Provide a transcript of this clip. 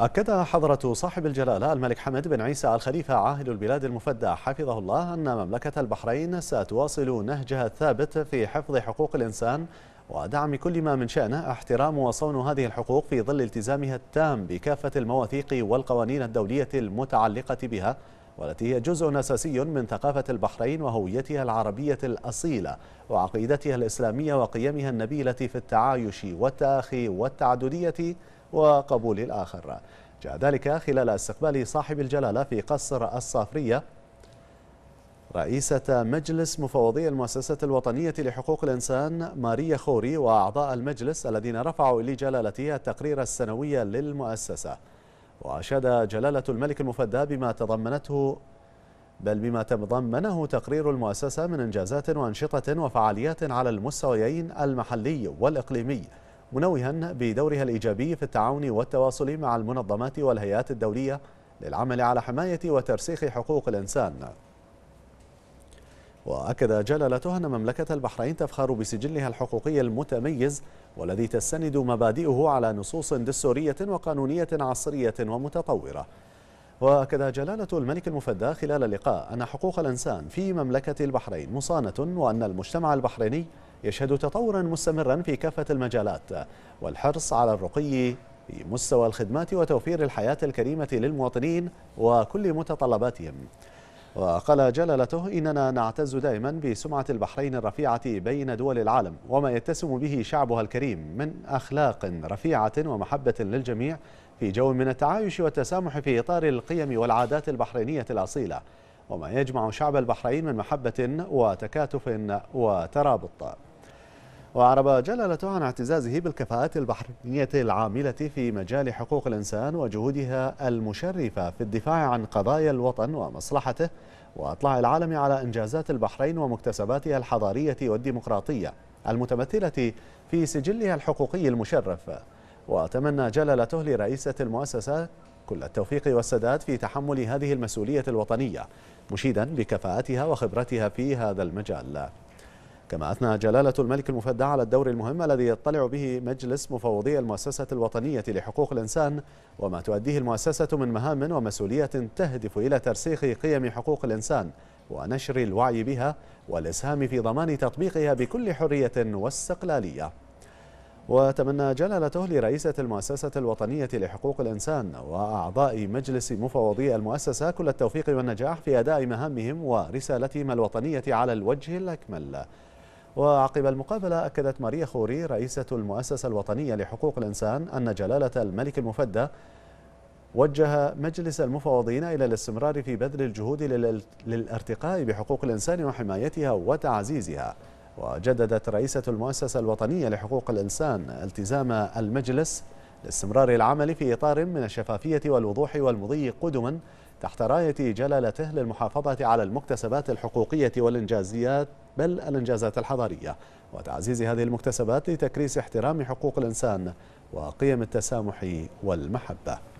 أكد حضرة صاحب الجلالة الملك حمد بن عيسى الخليفة عاهل البلاد المفدى حفظه الله أن مملكة البحرين ستواصل نهجها الثابت في حفظ حقوق الإنسان ودعم كل ما من شأنه احترام وصون هذه الحقوق في ظل التزامها التام بكافة المواثيق والقوانين الدولية المتعلقة بها والتي هي جزء أساسي من ثقافة البحرين وهويتها العربية الأصيلة وعقيدتها الإسلامية وقيمها النبيلة في التعايش والتآخي والتعددية وقبول الآخر جاء ذلك خلال استقبال صاحب الجلالة في قصر الصافرية رئيسة مجلس مفوضي المؤسسة الوطنية لحقوق الإنسان ماريا خوري وأعضاء المجلس الذين رفعوا لجلالتها التقرير السنوي للمؤسسة وأشاد جلالة الملك المفدى بما تضمنته بل بما تضمنه تقرير المؤسسة من إنجازات وأنشطة وفعاليات على المستويين المحلي والإقليمي منوها بدورها الإيجابي في التعاون والتواصل مع المنظمات والهيئات الدولية للعمل على حماية وترسيخ حقوق الإنسان وأكد جلالته أن مملكة البحرين تفخر بسجلها الحقوقي المتميز والذي تستند مبادئه على نصوص دستورية وقانونية عصرية ومتطورة وأكد جلالة الملك المفدى خلال اللقاء أن حقوق الإنسان في مملكة البحرين مصانة وأن المجتمع البحريني يشهد تطورا مستمرا في كافة المجالات والحرص على الرقي في مستوى الخدمات وتوفير الحياة الكريمة للمواطنين وكل متطلباتهم وقال جلالته إننا نعتز دائما بسمعة البحرين الرفيعة بين دول العالم وما يتسم به شعبها الكريم من أخلاق رفيعة ومحبة للجميع في جو من التعايش والتسامح في إطار القيم والعادات البحرينية الأصيلة وما يجمع شعب البحرين من محبة وتكاتف وترابط وأعرب جلالته عن اعتزازه بالكفاءات البحرينية العاملة في مجال حقوق الإنسان وجهودها المشرفة في الدفاع عن قضايا الوطن ومصلحته وأطلاع العالم على إنجازات البحرين ومكتسباتها الحضارية والديمقراطية المتمثلة في سجلها الحقوقي المشرف وتمنى جلالته لرئيسة المؤسسة كل التوفيق والسداد في تحمل هذه المسؤولية الوطنية مشيدا بكفاءتها وخبرتها في هذا المجال كما أثنى جلالة الملك المفدى على الدور المهم الذي يطلع به مجلس مفوضي المؤسسة الوطنية لحقوق الإنسان وما تؤديه المؤسسة من مهام ومسؤولية تهدف إلى ترسيخ قيم حقوق الإنسان ونشر الوعي بها والإسهام في ضمان تطبيقها بكل حرية واستقلالية وتمنى جلالته لرئيسة المؤسسة الوطنية لحقوق الإنسان وأعضاء مجلس مفوضي المؤسسة كل التوفيق والنجاح في أداء مهامهم ورسالتهم الوطنية على الوجه الأكمل وعقب المقابلة أكدت ماريا خوري رئيسة المؤسسة الوطنية لحقوق الإنسان أن جلالة الملك المفدى وجه مجلس المفوضين إلى الاستمرار في بذل الجهود للارتقاء بحقوق الإنسان وحمايتها وتعزيزها وجددت رئيسة المؤسسة الوطنية لحقوق الإنسان التزام المجلس لاستمرار العمل في إطار من الشفافية والوضوح والمضي قدما تحت راية جلالته للمحافظة على المكتسبات الحقوقية والإنجازيات بل الإنجازات الحضارية وتعزيز هذه المكتسبات لتكريس احترام حقوق الإنسان وقيم التسامح والمحبة